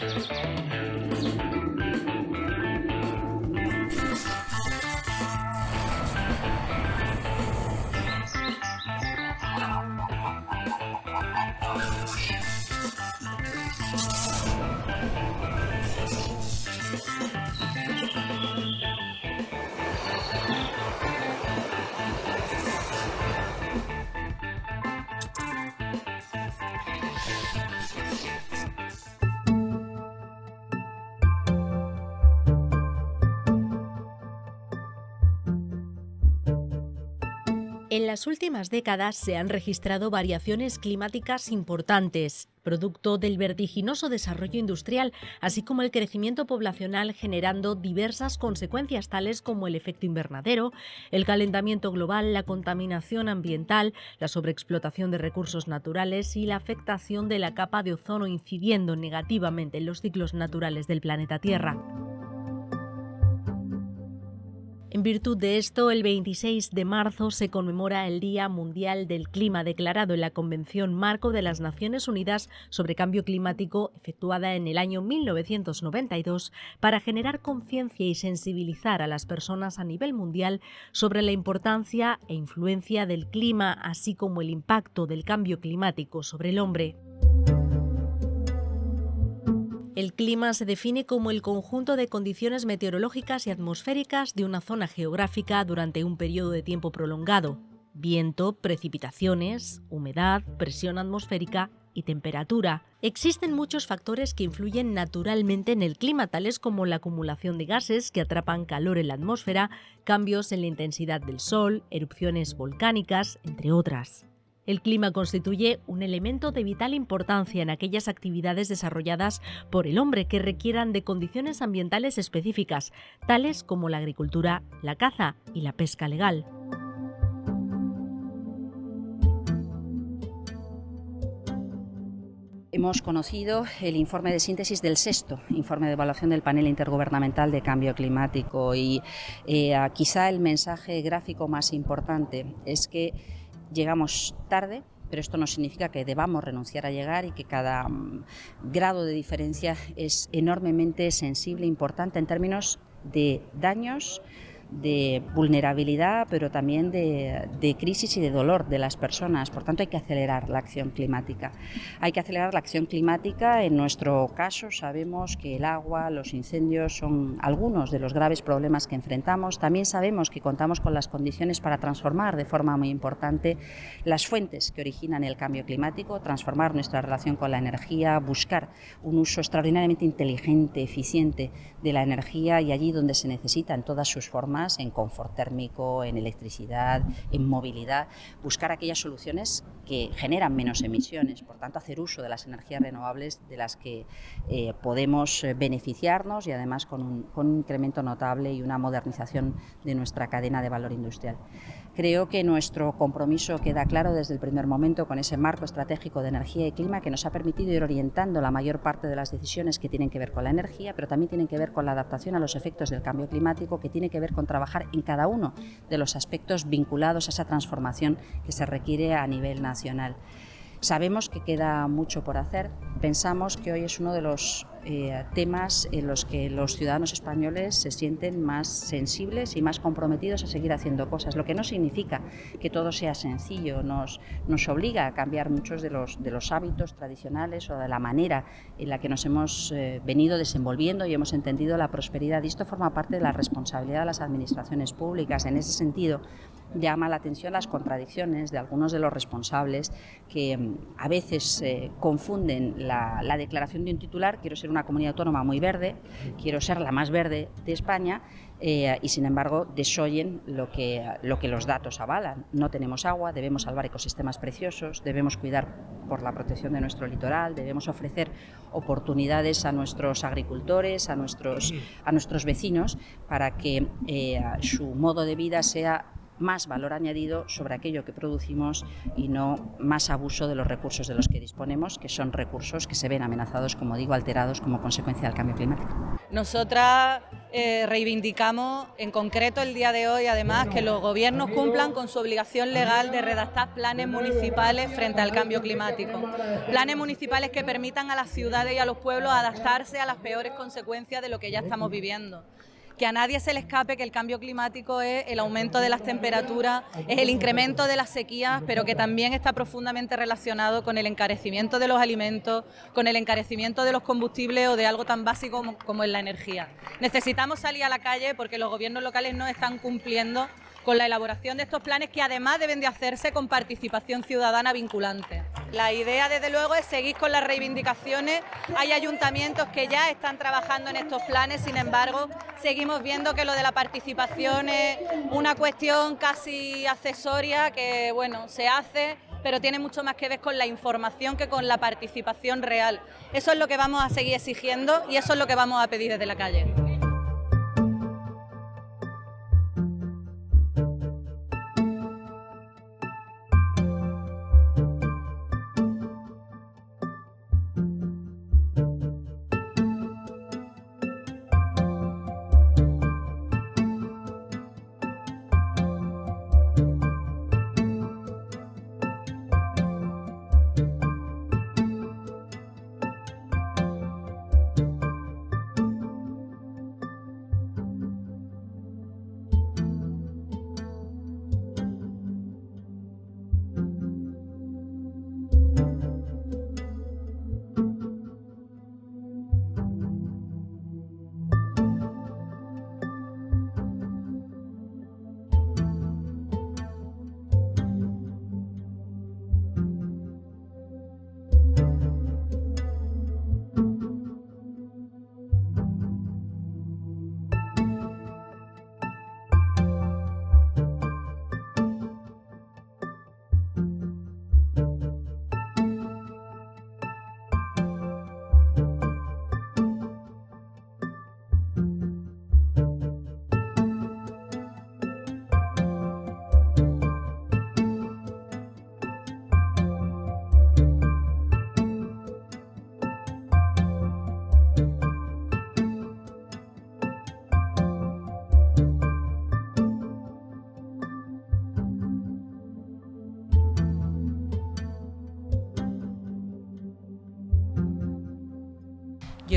Thank you. En las últimas décadas se han registrado variaciones climáticas importantes, producto del vertiginoso desarrollo industrial, así como el crecimiento poblacional generando diversas consecuencias tales como el efecto invernadero, el calentamiento global, la contaminación ambiental, la sobreexplotación de recursos naturales y la afectación de la capa de ozono incidiendo negativamente en los ciclos naturales del planeta Tierra. En virtud de esto, el 26 de marzo se conmemora el Día Mundial del Clima, declarado en la Convención Marco de las Naciones Unidas sobre Cambio Climático, efectuada en el año 1992, para generar conciencia y sensibilizar a las personas a nivel mundial sobre la importancia e influencia del clima, así como el impacto del cambio climático sobre el hombre. El clima se define como el conjunto de condiciones meteorológicas y atmosféricas de una zona geográfica durante un periodo de tiempo prolongado. Viento, precipitaciones, humedad, presión atmosférica y temperatura. Existen muchos factores que influyen naturalmente en el clima, tales como la acumulación de gases que atrapan calor en la atmósfera, cambios en la intensidad del sol, erupciones volcánicas, entre otras. El clima constituye un elemento de vital importancia en aquellas actividades desarrolladas por el hombre que requieran de condiciones ambientales específicas, tales como la agricultura, la caza y la pesca legal. Hemos conocido el informe de síntesis del sexto informe de evaluación del panel intergubernamental de cambio climático y eh, quizá el mensaje gráfico más importante es que llegamos tarde, pero esto no significa que debamos renunciar a llegar y que cada mm, grado de diferencia es enormemente sensible, e importante en términos de daños, de vulnerabilidad, pero también de, de, crisis y de dolor de las personas. Por tanto, hay que acelerar la acción climática. Hay que acelerar la acción climática. En nuestro caso, sabemos que el agua, los incendios son algunos de los graves problemas que enfrentamos. También sabemos que contamos con las condiciones para transformar de forma muy importante las fuentes que originan el cambio climático, transformar nuestra relación con la energía, buscar un uso extraordinariamente inteligente, eficiente de la energía y allí donde se necesita, en todas sus formas en confort térmico, en electricidad, en movilidad, buscar aquellas soluciones que generan menos emisiones, por tanto hacer uso de las energías renovables de las que eh, podemos eh, beneficiarnos y además con un incremento notable y una modernización de nuestra cadena de valor industrial. Creo que nuestro compromiso queda claro desde el primer momento con ese marco estratégico de energía y clima que nos ha permitido ir orientando la mayor parte de las decisiones que tienen que ver con la energía, pero también tienen que ver con la adaptación a los efectos del cambio climático, que tiene que ver con trabajar en cada uno de los aspectos vinculados a esa transformación que se requiere a nivel nacional. Sabemos que queda mucho por hacer, pensamos que hoy es uno de los eh, temas en los que los ciudadanos españoles se sienten más sensibles y más comprometidos a seguir haciendo cosas, lo que no significa que todo sea sencillo, nos, nos obliga a cambiar muchos de los, de los hábitos tradicionales o de la manera en la que nos hemos eh, venido desenvolviendo y hemos entendido la prosperidad. Y esto forma parte de la responsabilidad de las administraciones públicas. En ese sentido, llama la atención las contradicciones de algunos de los responsables que mm, a veces eh, confunden la, la declaración de un titular, quiero ser una comunidad autónoma muy verde, quiero ser la más verde de España eh, y sin embargo desoyen lo que, lo que los datos avalan. No tenemos agua, debemos salvar ecosistemas preciosos, debemos cuidar por la protección de nuestro litoral, debemos ofrecer oportunidades a nuestros agricultores, a nuestros, a nuestros vecinos, para que eh, su modo de vida sea más valor añadido sobre aquello que producimos y no más abuso de los recursos de los que disponemos, que son recursos que se ven amenazados, como digo, alterados como consecuencia del cambio climático. Nosotras eh, reivindicamos en concreto el día de hoy, además, que los gobiernos cumplan con su obligación legal de redactar planes municipales frente al cambio climático. Planes municipales que permitan a las ciudades y a los pueblos adaptarse a las peores consecuencias de lo que ya estamos viviendo que a nadie se le escape que el cambio climático es el aumento de las temperaturas, es el incremento de las sequías, pero que también está profundamente relacionado con el encarecimiento de los alimentos, con el encarecimiento de los combustibles o de algo tan básico como, es la energía. Necesitamos salir a la calle porque los gobiernos locales no están cumpliendo con la elaboración de estos planes que además deben de hacerse con participación ciudadana vinculante. La idea, desde luego, es seguir con las reivindicaciones. Hay ayuntamientos que ya están trabajando en estos planes, sin embargo, seguimos viendo que lo de la participación es una cuestión casi accesoria que, bueno, se hace pero tiene mucho más que ver con la información que con la participación real. Eso es lo que vamos a seguir exigiendo y eso es lo que vamos a pedir desde la calle.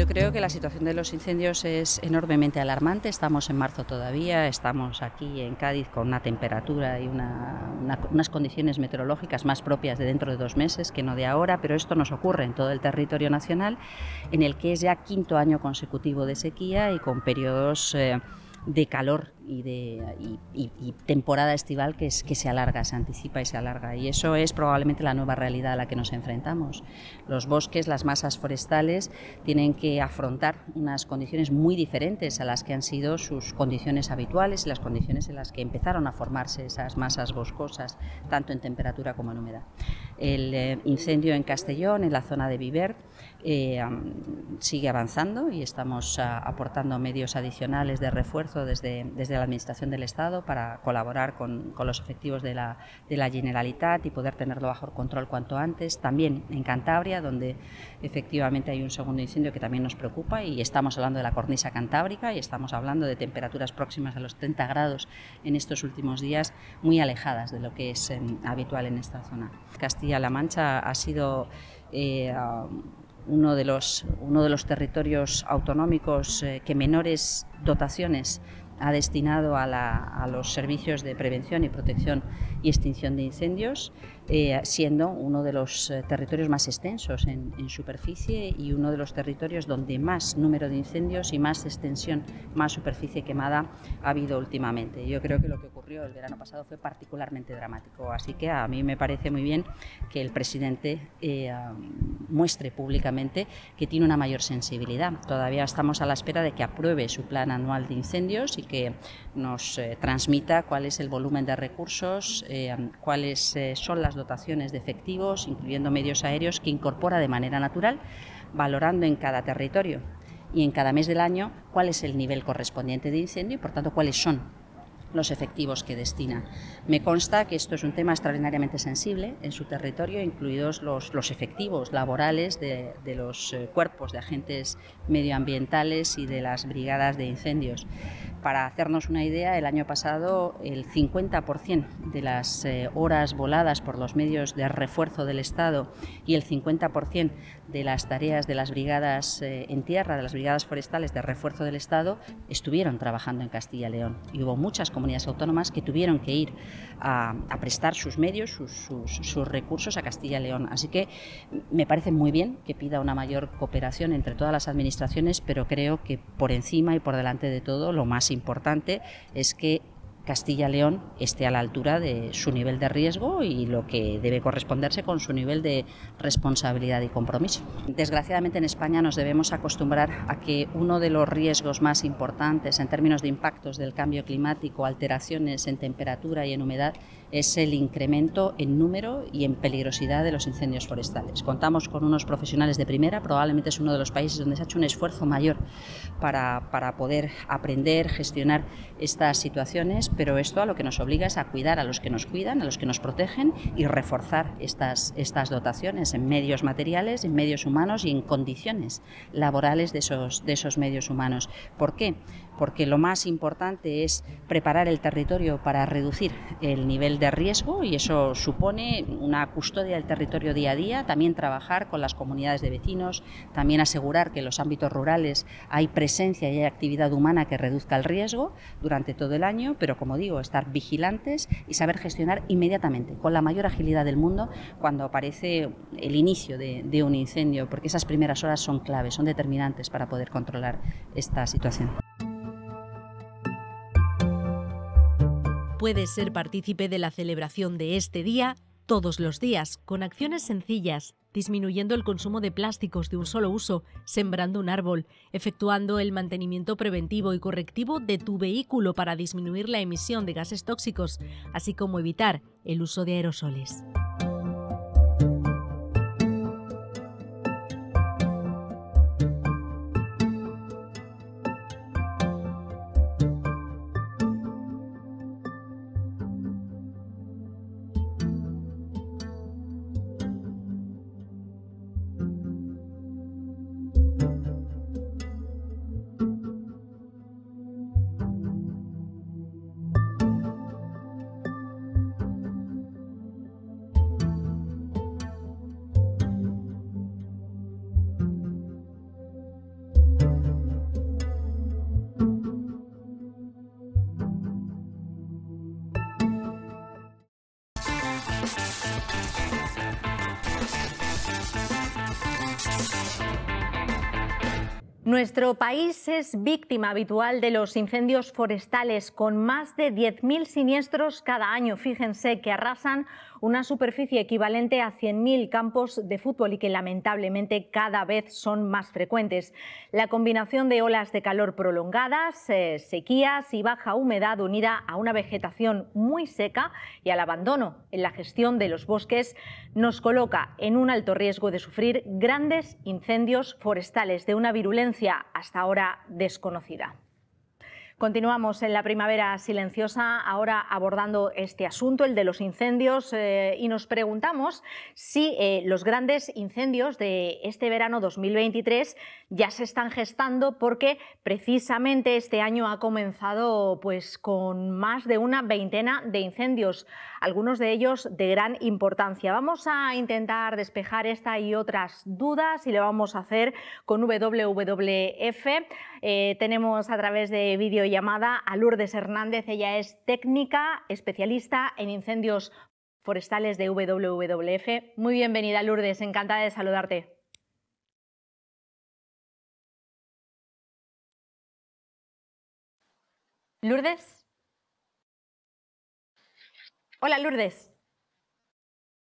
Yo creo que la situación de los incendios es enormemente alarmante. Estamos en marzo todavía, estamos aquí en Cádiz con una temperatura y unas condiciones meteorológicas más propias de dentro de dos meses que no de ahora, pero esto nos ocurre en todo el territorio nacional, en el que es ya quinto año consecutivo de sequía y con periodos... Eh, de calor y, de, temporada estival que, es, que se alarga, se anticipa y se alarga. Y eso es probablemente la nueva realidad a la que nos enfrentamos. Los bosques, las masas forestales, tienen que afrontar unas condiciones muy diferentes a las que han sido sus condiciones habituales y las condiciones en las que empezaron a formarse esas masas boscosas, tanto en temperatura como en humedad. El eh, incendio en Castellón, en la zona de Viver, eh, sigue avanzando y estamos ah, aportando medios adicionales de refuerzo desde, desde, la Administración del Estado para colaborar con, los efectivos de la, de Generalitat y poder tenerlo bajo control cuanto antes. También en Cantabria, donde efectivamente hay un segundo incendio que también nos preocupa y estamos hablando de la cornisa cantábrica y estamos hablando de temperaturas próximas a los 30 grados en estos últimos días, muy alejadas de lo que es em, habitual en esta zona la Mancha ha sido eh, um, uno, de los, uno de los territorios autonómicos eh, que menores dotaciones ha destinado a, a, los servicios de prevención y protección y extinción de incendios. Eh, siendo uno de los eh, territorios más extensos en, superficie y uno de los territorios donde más número de incendios y más extensión, más superficie quemada ha habido últimamente. Yo creo que lo que ocurrió el verano pasado fue particularmente dramático, así que a mí me parece muy bien que el presidente eh, muestre públicamente que tiene una mayor sensibilidad. Todavía estamos a la espera de que apruebe su plan anual de incendios y que nos transmita cuál es el volumen de recursos, cuáles son las dotaciones de efectivos, incluyendo medios aéreos, que incorpora de manera natural, valorando en cada territorio y en cada mes del año cuál es el nivel correspondiente de incendio y, por tanto, cuáles son los efectivos que destina. Me consta que esto es un tema extraordinariamente sensible en su territorio, incluidos los, efectivos laborales de, de, los eh, cuerpos de agentes medioambientales y de las brigadas de incendios. Para hacernos una idea, el año pasado el 50% de las eh, horas voladas por los medios de refuerzo del Estado y el 50% de las tareas de las brigadas eh, en tierra, de las brigadas forestales de refuerzo del Estado, estuvieron trabajando en Castilla y León. Y hubo muchas comunidades autónomas que tuvieron que ir a, prestar sus medios, sus, sus recursos a Castilla y León. Así que me parece muy bien que pida una mayor cooperación entre todas las administraciones, pero creo que por encima y por delante de todo lo más importante es que Castilla-León esté a la altura de su nivel de riesgo y lo que debe corresponderse con su nivel de responsabilidad y compromiso. Desgraciadamente en España nos debemos acostumbrar a que uno de los riesgos más importantes en términos de impactos del cambio climático, alteraciones en temperatura y en humedad, es el incremento en número y en peligrosidad de los incendios forestales. Contamos con unos profesionales de primera, probablemente es uno de los países donde se ha hecho un esfuerzo mayor para, para poder aprender, gestionar estas situaciones pero esto a lo que nos obliga es a cuidar a los que nos cuidan, a los que nos protegen y reforzar estas, estas dotaciones en medios materiales, en medios humanos y en condiciones laborales de esos, de esos medios humanos. ¿Por qué? porque lo más importante es preparar el territorio para reducir el nivel de riesgo y eso supone una custodia del territorio día a día, también trabajar con las comunidades de vecinos, también asegurar que en los ámbitos rurales hay presencia y hay actividad humana que reduzca el riesgo durante todo el año, pero como digo, estar vigilantes y saber gestionar inmediatamente, con la mayor agilidad del mundo, cuando aparece el inicio de, un incendio, porque esas primeras horas son claves, son determinantes para poder controlar esta situación. Puedes ser partícipe de la celebración de este día todos los días con acciones sencillas, disminuyendo el consumo de plásticos de un solo uso, sembrando un árbol, efectuando el mantenimiento preventivo y correctivo de tu vehículo para disminuir la emisión de gases tóxicos, así como evitar el uso de aerosoles. Nuestro país es víctima habitual de los incendios forestales, con más de 10.000 siniestros cada año. Fíjense que arrasan una superficie equivalente a 100.000 campos de fútbol y que lamentablemente cada vez son más frecuentes. La combinación de olas de calor prolongadas, eh, sequías y baja humedad unida a una vegetación muy seca y al abandono en la gestión de los bosques nos coloca en un alto riesgo de sufrir grandes incendios forestales de una virulencia hasta ahora desconocida. Continuamos en la primavera silenciosa, ahora abordando este asunto, el de los incendios, eh, y nos preguntamos si eh, los grandes incendios de este verano 2023 ya se están gestando porque precisamente este año ha comenzado pues, con más de una veintena de incendios algunos de ellos de gran importancia. Vamos a intentar despejar esta y otras dudas y lo vamos a hacer con WWF. Eh, tenemos a través de videollamada a Lourdes Hernández, ella es técnica, especialista en incendios forestales de WWF. Muy bienvenida Lourdes, encantada de saludarte. Lourdes. Hola Lourdes.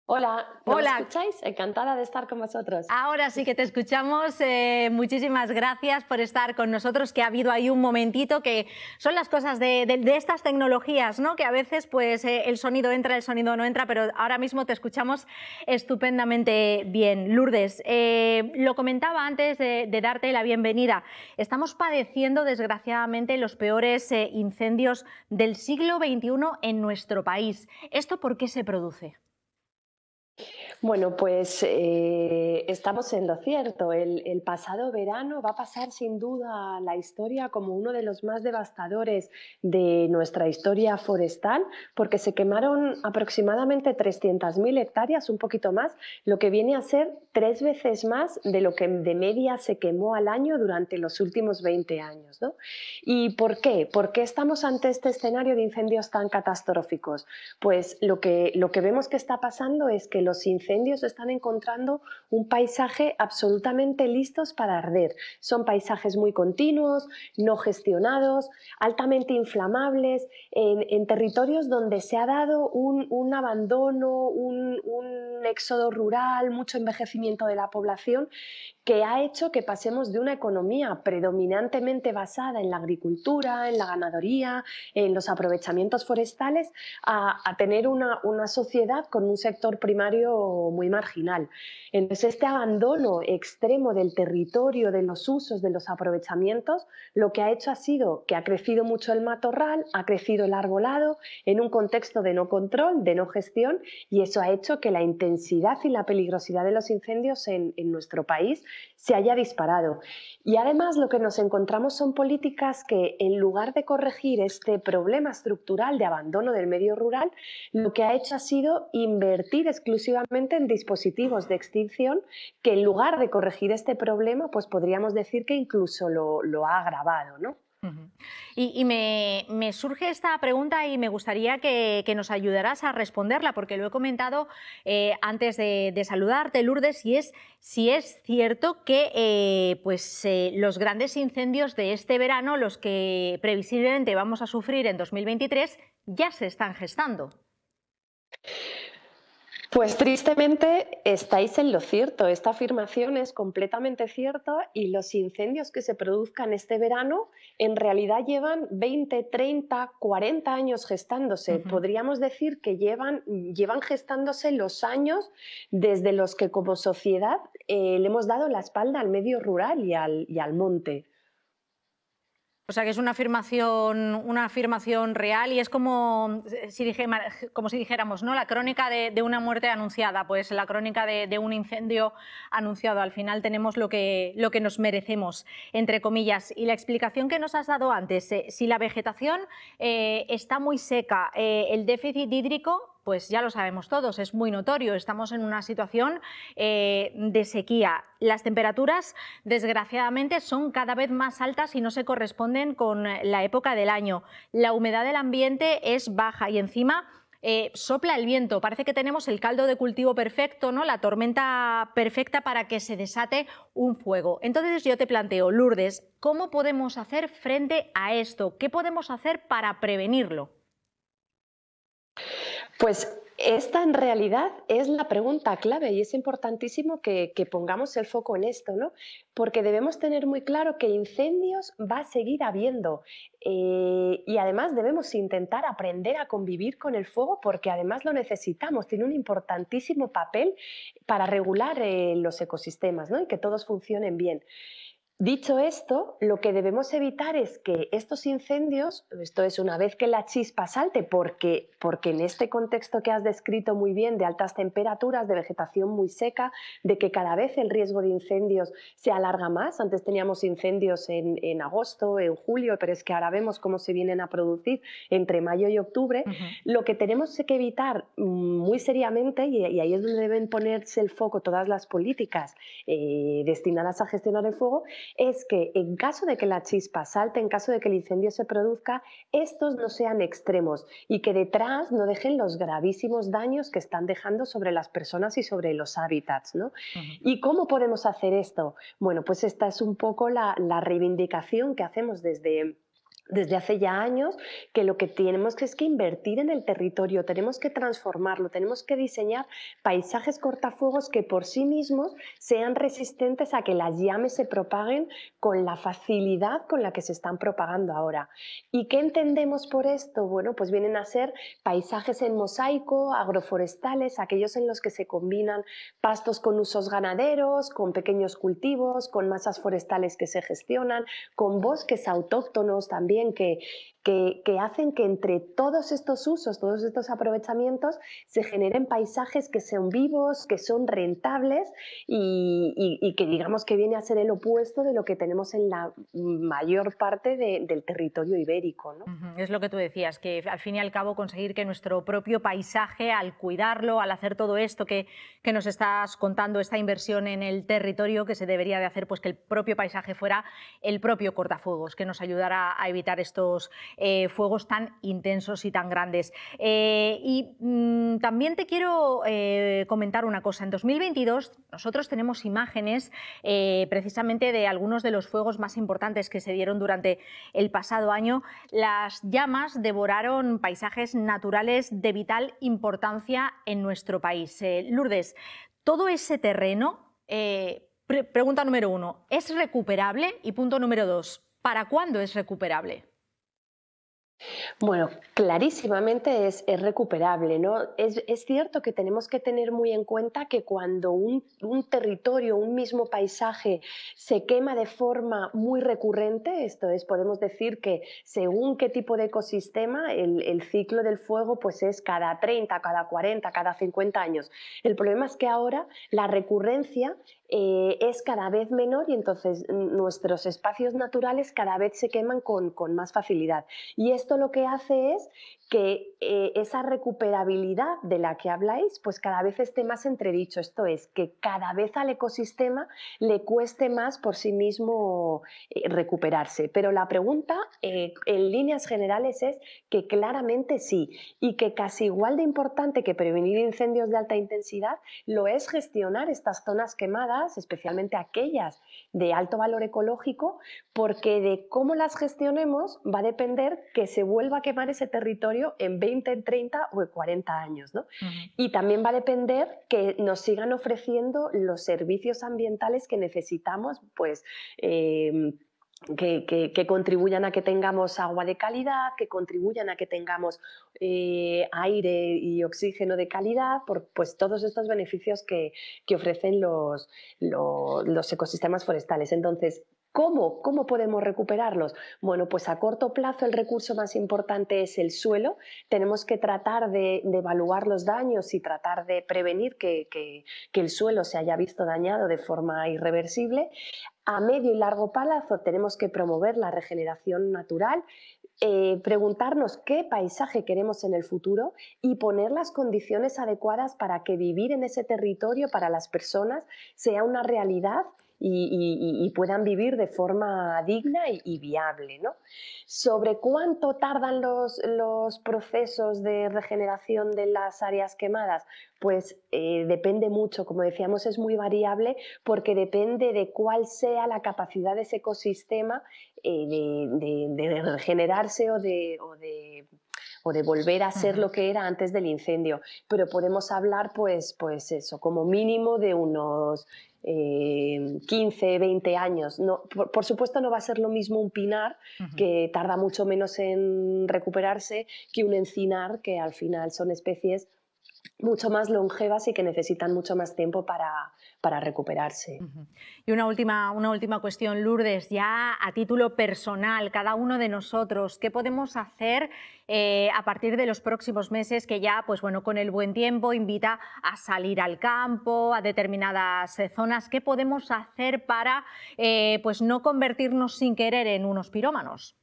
Hola, ¿me Hola. escucháis? Encantada de estar con vosotros. Ahora sí que te escuchamos. Eh, muchísimas gracias por estar con nosotros, que ha habido ahí un momentito que son las cosas de, estas tecnologías, ¿no? Que a veces pues eh, el sonido entra, el sonido no entra, pero ahora mismo te escuchamos estupendamente bien. Lourdes, eh, lo comentaba antes de, de, darte la bienvenida. Estamos padeciendo desgraciadamente los peores incendios del siglo XXI en nuestro país. ¿Esto por qué se produce? Bueno, pues eh, estamos en lo cierto. El, pasado verano va a pasar sin duda la historia como uno de los más devastadores de nuestra historia forestal, porque se quemaron aproximadamente 300.000 hectáreas, un poquito más, lo que viene a ser tres veces más de lo que de media se quemó al año durante los últimos 20 años. ¿Y por qué? ¿Por qué estamos ante este escenario de incendios tan catastróficos? Pues lo que, lo que vemos que está pasando es que los incendios están encontrando un paisaje absolutamente listos para arder. Son paisajes muy continuos, no gestionados, altamente inflamables, en, territorios donde se ha dado un, un abandono, un, un éxodo rural, mucho envejecimiento de la población, que ha hecho que pasemos de una economía predominantemente basada en la agricultura, en la ganadería, en los aprovechamientos forestales, a, a tener una, una, sociedad con un sector primario muy marginal. Entonces, este abandono extremo del territorio, de los usos, de los aprovechamientos, lo que ha hecho ha sido que ha crecido mucho el matorral, ha crecido el arbolado en un contexto de no control, de no gestión, y eso ha hecho que la intensidad y la peligrosidad de los incendios en nuestro país se haya disparado. Y además lo que nos encontramos son políticas que en lugar de corregir este problema estructural de abandono del medio rural, lo que ha hecho ha sido invertir exclusivamente en dispositivos de extinción que en lugar de corregir este problema, pues podríamos decir que incluso lo, ha agravado, ¿no? Y, me, surge esta pregunta y me gustaría que, nos ayudaras a responderla, porque lo he comentado eh, antes de, saludarte, Lourdes, y es si es cierto que eh, pues, eh, los grandes incendios de este verano, los que previsiblemente vamos a sufrir en 2023, ya se están gestando. Pues tristemente estáis en lo cierto. Esta afirmación es completamente cierta y los incendios que se produzcan este verano en realidad llevan 20, 30, 40 años gestándose. Podríamos decir que llevan, llevan, gestándose los años desde los que como sociedad eh, le hemos dado la espalda al medio rural y al, y al monte. O sea, que es una afirmación, una afirmación real y es como eh, si, dijéramos, ¿no? La crónica de, una muerte anunciada, pues la crónica de, un incendio anunciado. Al final tenemos lo que, lo que nos merecemos, entre comillas. Y la explicación que nos has dado antes, eh, si la vegetación eh, está muy seca, el déficit hídrico pues ya lo sabemos todos, es muy notorio. Estamos en una situación eh, de sequía. Las temperaturas, desgraciadamente, son cada vez más altas y no se corresponden con la época del año. La humedad del ambiente es baja y encima eh, sopla el viento. Parece que tenemos el caldo de cultivo perfecto, ¿no? la tormenta perfecta para que se desate un fuego. Entonces yo te planteo, Lourdes, ¿cómo podemos hacer frente a esto? ¿Qué podemos hacer para prevenirlo? Pues esta en realidad es la pregunta clave y es importantísimo que, pongamos el foco en esto, ¿no? Porque debemos tener muy claro que incendios va a seguir habiendo eh, y además debemos intentar aprender a convivir con el fuego porque además lo necesitamos, tiene un importantísimo papel para regular eh, los ecosistemas ¿no? y que todos funcionen bien. Dicho esto, lo que debemos evitar es que estos incendios, esto es una vez que la chispa salte, porque, en este contexto que has descrito muy bien de altas temperaturas, de vegetación muy seca, de que cada vez el riesgo de incendios se alarga más, antes teníamos incendios en, agosto, en julio, pero es que ahora vemos cómo se vienen a producir entre mayo y octubre, lo que tenemos que evitar muy seriamente, y, ahí es donde deben ponerse el foco todas las políticas eh, destinadas a gestionar el fuego, es que en caso de que la chispa salte, en caso de que el incendio se produzca, estos no sean extremos y que detrás no dejen los gravísimos daños que están dejando sobre las personas y sobre los hábitats. ¿no? ¿Y cómo podemos hacer esto? Bueno, pues esta es un poco la, la reivindicación que hacemos desde desde hace ya años que lo que tenemos que es que invertir en el territorio, tenemos que transformarlo, tenemos que diseñar paisajes cortafuegos que por sí mismos sean resistentes a que las llamas se propaguen con la facilidad con la que se están propagando ahora. ¿Y qué entendemos por esto? Bueno, pues vienen a ser paisajes en mosaico, agroforestales, aquellos en los que se combinan pastos con usos ganaderos, con pequeños cultivos, con masas forestales que se gestionan, con bosques autóctonos también bien que que, hacen que entre todos estos usos, todos estos aprovechamientos, se generen paisajes que sean vivos, que son rentables y, que digamos que viene a ser el opuesto de lo que tenemos en la mayor parte del territorio ibérico. Es lo que tú decías, que al fin y al cabo conseguir que nuestro propio paisaje, al cuidarlo, al hacer todo esto que, que nos estás contando, esta inversión en el territorio que se debería de hacer, pues que el propio paisaje fuera el propio cortafuegos, que nos ayudara a evitar estos eh, fuegos tan intensos y tan grandes. Eh, y mm, también te quiero eh, comentar una cosa. En 2022 nosotros tenemos imágenes precisamente de algunos de los fuegos más importantes que se dieron durante el pasado año. Las llamas devoraron paisajes naturales de vital importancia en nuestro país. Lourdes, todo ese terreno... pregunta número uno, ¿es recuperable? Y punto número dos, ¿para cuándo es recuperable? Bueno, clarísimamente es, recuperable, ¿no? Es, cierto que tenemos que tener muy en cuenta que cuando un, territorio, un mismo paisaje se quema de forma muy recurrente, esto es, podemos decir que según qué tipo de ecosistema, el, ciclo del fuego pues es cada 30, cada 40, cada 50 años. El problema es que ahora la recurrencia eh, es cada vez menor y entonces nuestros espacios naturales cada vez se queman con, con más facilidad. Y esto lo que hace es que eh, esa recuperabilidad de la que habláis, pues cada vez esté más entredicho. Esto es, que cada vez al ecosistema le cueste más por sí mismo eh, recuperarse. Pero la pregunta eh, en líneas generales es que claramente sí, y que casi igual de importante que prevenir incendios de alta intensidad lo es gestionar estas zonas quemadas, especialmente aquellas de alto valor ecológico, porque de cómo las gestionemos va a depender que se vuelva a quemar ese territorio en 20, 30 o en 40 años. ¿no? Y también va a depender que nos sigan ofreciendo los servicios ambientales que necesitamos, pues... Em, que, contribuyan a que tengamos agua de calidad, que contribuyan a que tengamos eh, aire y oxígeno de calidad, por pues, todos estos beneficios que, ofrecen los, los, ecosistemas forestales. Entonces, ¿Cómo? podemos recuperarlos? Bueno, pues a corto plazo el recurso más importante es el suelo. Tenemos que tratar de, evaluar los daños y tratar de prevenir que, el suelo se haya visto dañado de forma irreversible. A medio y largo plazo tenemos que promover la regeneración natural, eh, preguntarnos qué paisaje queremos en el futuro y poner las condiciones adecuadas para que vivir en ese territorio para las personas sea una realidad y, puedan vivir de forma digna y, viable. ¿no? Sobre cuánto tardan los, procesos de regeneración de las áreas quemadas, pues eh, depende mucho, como decíamos, es muy variable porque depende de cuál sea la capacidad de ese ecosistema eh, de, regenerarse o de o de volver a ser lo que era antes del incendio. Pero podemos hablar, pues, pues eso, como mínimo de unos 15, eh, 20 años. por, supuesto no va a ser lo mismo un pinar, que tarda mucho menos en recuperarse, que un encinar, que al final son especies mucho más longevas y que necesitan mucho más tiempo para, para recuperarse. Y una última, una última cuestión, Lourdes, ya a título personal, cada uno de nosotros, ¿qué podemos hacer eh, a partir de los próximos meses que ya, pues bueno, con el buen tiempo invita a salir al campo, a determinadas eh, zonas? ¿Qué podemos hacer para eh, pues no convertirnos sin querer en unos pirómanos?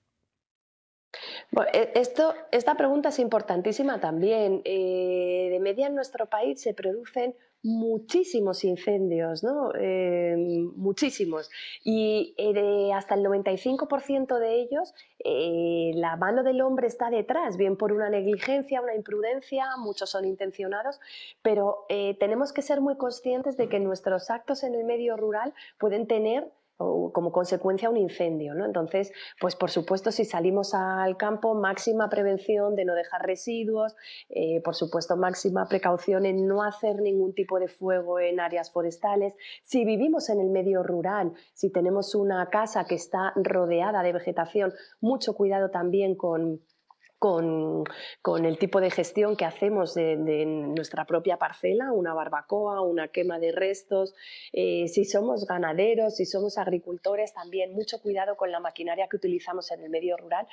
Bueno, esto, esta pregunta es importantísima también. de media en nuestro país se producen muchísimos incendios, ¿no? Eh, muchísimos. Y eh, hasta el 95% de ellos, eh, la mano del hombre está detrás, bien por una negligencia, una imprudencia, muchos son intencionados, pero tenemos que ser muy conscientes de que nuestros actos en el medio rural pueden tener como consecuencia un incendio. ¿no? Entonces, pues por supuesto, si salimos al campo, máxima prevención de no dejar residuos, eh, por supuesto, máxima precaución en no hacer ningún tipo de fuego en áreas forestales. Si vivimos en el medio rural, si tenemos una casa que está rodeada de vegetación, mucho cuidado también con con, el tipo de gestión que hacemos de, nuestra propia parcela, una barbacoa, una quema de restos, eh, si somos ganaderos, si somos agricultores, también mucho cuidado con la maquinaria que utilizamos en el medio rural,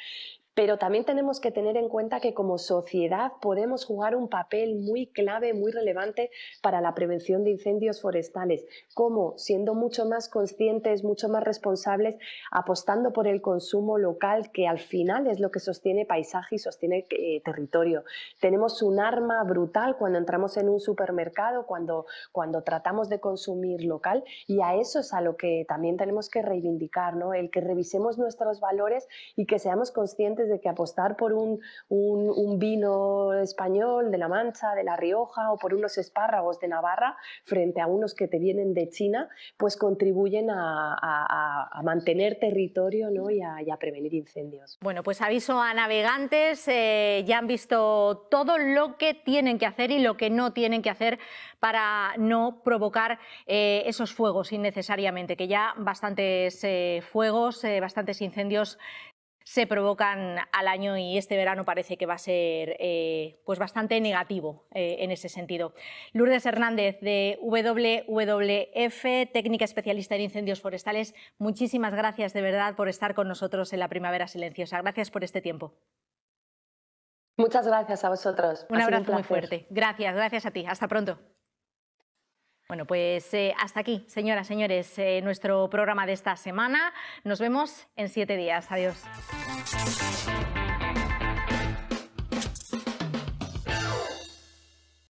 pero también tenemos que tener en cuenta que como sociedad podemos jugar un papel muy clave, muy relevante para la prevención de incendios forestales, como siendo mucho más conscientes, mucho más responsables, apostando por el consumo local, que al final es lo que sostiene paisaje y sostiene eh, territorio. Tenemos un arma brutal cuando entramos en un supermercado, cuando, cuando tratamos de consumir local, y a eso es a lo que también tenemos que reivindicar, ¿no? el que revisemos nuestros valores y que seamos conscientes de que apostar por un, vino español de La Mancha, de La Rioja o por unos espárragos de Navarra frente a unos que te vienen de China, pues contribuyen a, mantener territorio ¿no? y, a, prevenir incendios. Bueno, pues aviso a navegantes, eh, ya han visto todo lo que tienen que hacer y lo que no tienen que hacer para no provocar eh, esos fuegos innecesariamente, que ya bastantes eh, fuegos, bastantes incendios se provocan al año y este verano parece que va a ser eh, pues bastante negativo eh, en ese sentido. Lourdes Hernández de WWF, técnica especialista en incendios forestales, muchísimas gracias de verdad por estar con nosotros en la primavera silenciosa. Gracias por este tiempo. Muchas gracias a vosotros. Un abrazo muy fuerte. Gracias, gracias a ti. Hasta pronto. Bueno, pues eh, hasta aquí, señoras, señores, eh, nuestro programa de esta semana. Nos vemos en siete días. Adiós.